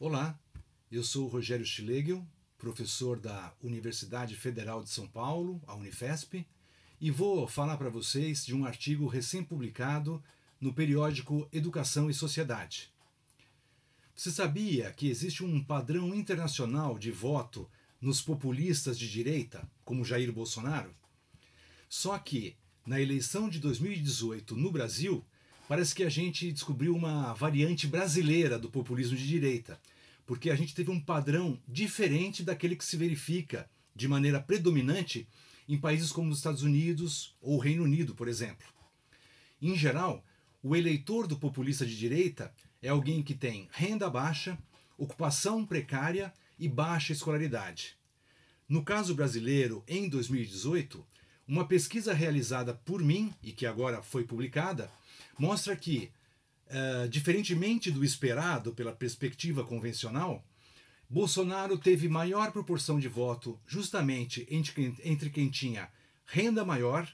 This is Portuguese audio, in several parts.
Olá, eu sou Rogério Schlegel, professor da Universidade Federal de São Paulo, a Unifesp, e vou falar para vocês de um artigo recém-publicado no periódico Educação e Sociedade. Você sabia que existe um padrão internacional de voto nos populistas de direita, como Jair Bolsonaro? Só que, na eleição de 2018 no Brasil, parece que a gente descobriu uma variante brasileira do populismo de direita, porque a gente teve um padrão diferente daquele que se verifica de maneira predominante em países como os Estados Unidos ou o Reino Unido, por exemplo. Em geral, o eleitor do populista de direita é alguém que tem renda baixa, ocupação precária e baixa escolaridade. No caso brasileiro, em 2018, uma pesquisa realizada por mim e que agora foi publicada mostra que eh, diferentemente do esperado pela perspectiva convencional, Bolsonaro teve maior proporção de voto justamente entre, entre quem tinha renda maior,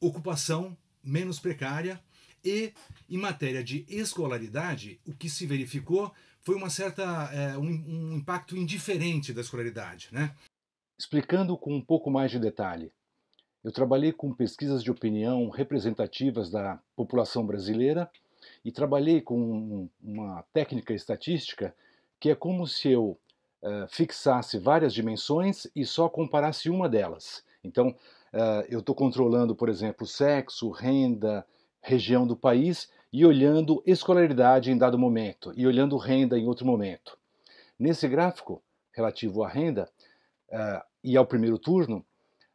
ocupação menos precária e, em matéria de escolaridade, o que se verificou foi uma certa, é, um, um impacto indiferente da escolaridade. Né? Explicando com um pouco mais de detalhe, eu trabalhei com pesquisas de opinião representativas da população brasileira e trabalhei com uma técnica estatística que é como se eu uh, fixasse várias dimensões e só comparasse uma delas. Então, uh, eu estou controlando, por exemplo, sexo, renda, região do país e olhando escolaridade em dado momento e olhando renda em outro momento. Nesse gráfico relativo à renda uh, e ao primeiro turno,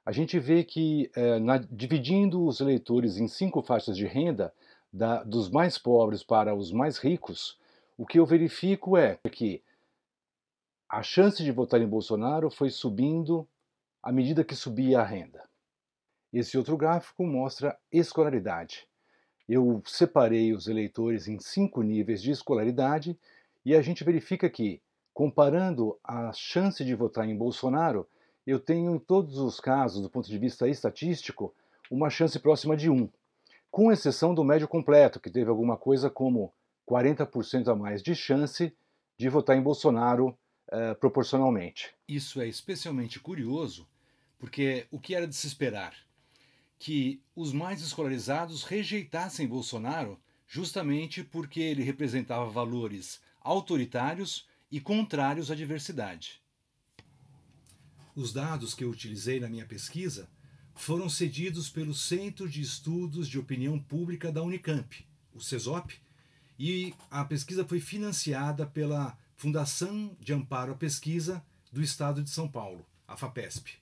a gente vê que, na, dividindo os eleitores em cinco faixas de renda, da, dos mais pobres para os mais ricos, o que eu verifico é que a chance de votar em Bolsonaro foi subindo à medida que subia a renda. Esse outro gráfico mostra escolaridade. Eu separei os eleitores em cinco níveis de escolaridade e a gente verifica que, comparando a chance de votar em Bolsonaro, eu tenho em todos os casos, do ponto de vista estatístico, uma chance próxima de 1 com exceção do médio completo, que teve alguma coisa como 40% a mais de chance de votar em Bolsonaro eh, proporcionalmente. Isso é especialmente curioso, porque o que era de se esperar? Que os mais escolarizados rejeitassem Bolsonaro justamente porque ele representava valores autoritários e contrários à diversidade. Os dados que eu utilizei na minha pesquisa foram cedidos pelo Centro de Estudos de Opinião Pública da Unicamp, o CESOP, e a pesquisa foi financiada pela Fundação de Amparo à Pesquisa do Estado de São Paulo, a FAPESP.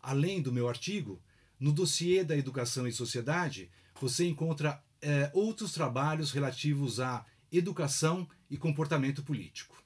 Além do meu artigo, no dossiê da Educação e Sociedade, você encontra é, outros trabalhos relativos à educação e comportamento político.